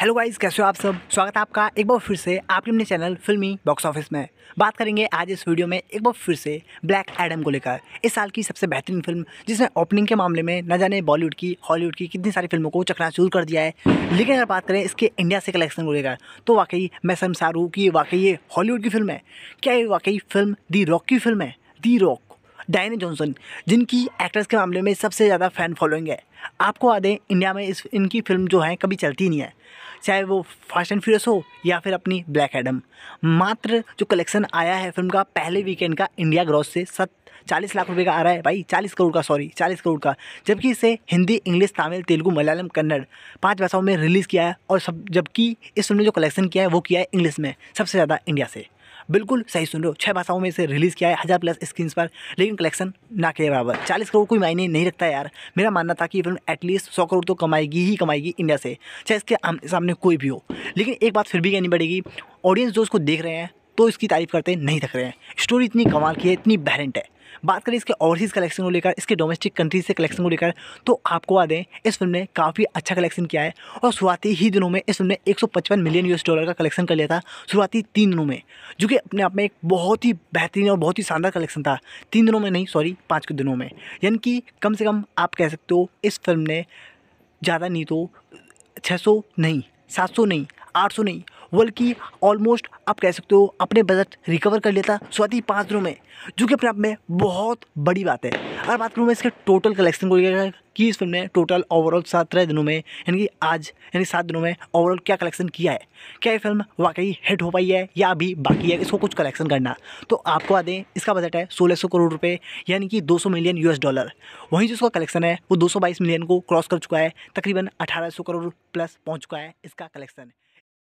hello guys कैसे हो आप सब स्वागत है आपका एक बार फिर से आपके अपने चैनल फिल्मी बॉक्स ऑफिस में बात करेंगे आज इस वीडियो में एक बार फिर से ब्लैक एडम को लेकर इस साल की सबसे बेहतरीन फिल्म जिसने ओपनिंग के मामले में न जाने बॉलीवुड की हॉलीवुड की कितनी सारी फिल्मों को चकनाचूर कर दिया है लेकिन अगर बात करें इसके इंडिया से कलेक्शन को लेकर तो वाकई मैं रहा हूँ कि वाकई ये हॉलीवुड की फिल्म है क्या ये वाकई फिल्म दी रॉक की फिल्म है दी रॉक डायने जॉनसन जिनकी एक्ट्रेस के मामले में सबसे ज़्यादा फ़ैन फॉलोइंग है आपको याद है इंडिया में इस इनकी फिल्म जो है कभी चलती नहीं है चाहे वो फास्ट एंड फ्यूरियस हो या फिर अपनी ब्लैक एडम मात्र जो कलेक्शन आया है फिल्म का पहले वीकेंड का इंडिया ग्रॉस से सत चालीस लाख रुपए का आ रहा है भाई चालीस करोड़ का सॉरी चालीस करोड़ का जबकि इसे हिंदी इंग्लिश तमिल तेलुगू मलयालम कन्नड़ पांच भाषाओं में रिलीज़ किया है और सब जबकि इस फिल्म ने जो कलेक्शन किया है वो किया है इंग्लिश में सबसे ज़्यादा इंडिया से बिल्कुल सही सुन लो छः भाषाओं में इसे रिलीज़ किया है हज़ार प्लस स्क्रीन पर लेकिन कलेक्शन ना के बराबर चालीस करोड़ कोई मायने नहीं रखता यार मेरा मानना था कि फिल्म एटलीस्ट सौ करोड़ तो कमाएगी ही कमाएगी इंडिया से चाहे इसके सामने कोई भी हो लेकिन एक बात फिर भी कहनी पड़ेगी ऑडियंस जो उसको देख रहे हैं तो इसकी तारीफ़ करते नहीं थक रहे हैं स्टोरी इतनी कमाल की है इतनी बैरेंट है बात करें इसके ओवरसीज़ कलेक्शन को लेकर इसके डोमेस्टिक कंट्रीज से कलेक्शन को लेकर तो आपको आ दें इस फिल्म ने काफ़ी अच्छा कलेक्शन किया है और शुरुआती ही दिनों में इस फिल्म ने 155 मिलियन यूएस डॉलर का कलेक्शन कर लिया था शुरुआती तीन दिनों में जो कि अपने आप में एक बहुत ही बेहतरीन और बहुत ही शानदार कलेक्शन था तीन दिनों में नहीं सॉरी पाँच के दिनों में यानी कि कम से कम आप कह सकते हो इस फिल्म ने ज़्यादा नहीं तो छः नहीं सात नहीं 800 नहीं बल्कि ऑलमोस्ट आप कह सकते हो अपने बजट रिकवर कर लेता स्वाति पाँच दिनों में जो कि अपने आप में बहुत बड़ी बात है अगर बात करूँ मैं इसके टोटल कलेक्शन को लेकर कि इस फिल्म ने टोटल ओवरऑल सत्रह दिनों में यानी कि आज यानी सात दिनों में ओवरऑल क्या कलेक्शन किया है क्या ये फिल्म वाकई हिट हो पाई है या अभी बाकी है इसको कुछ कलेक्शन करना तो आपको आ दें इसका बजट है सोलह सौ करोड़ रुपये यानी कि दो सौ मिलियन यूएस डॉलर वहीं जो इसका कलेक्शन है वो दो सौ बाईस मिलियन को क्रॉस कर चुका है तकरीबन अठारह सौ करोड़ प्लस पहुँच चुका है इसका कलेक्शन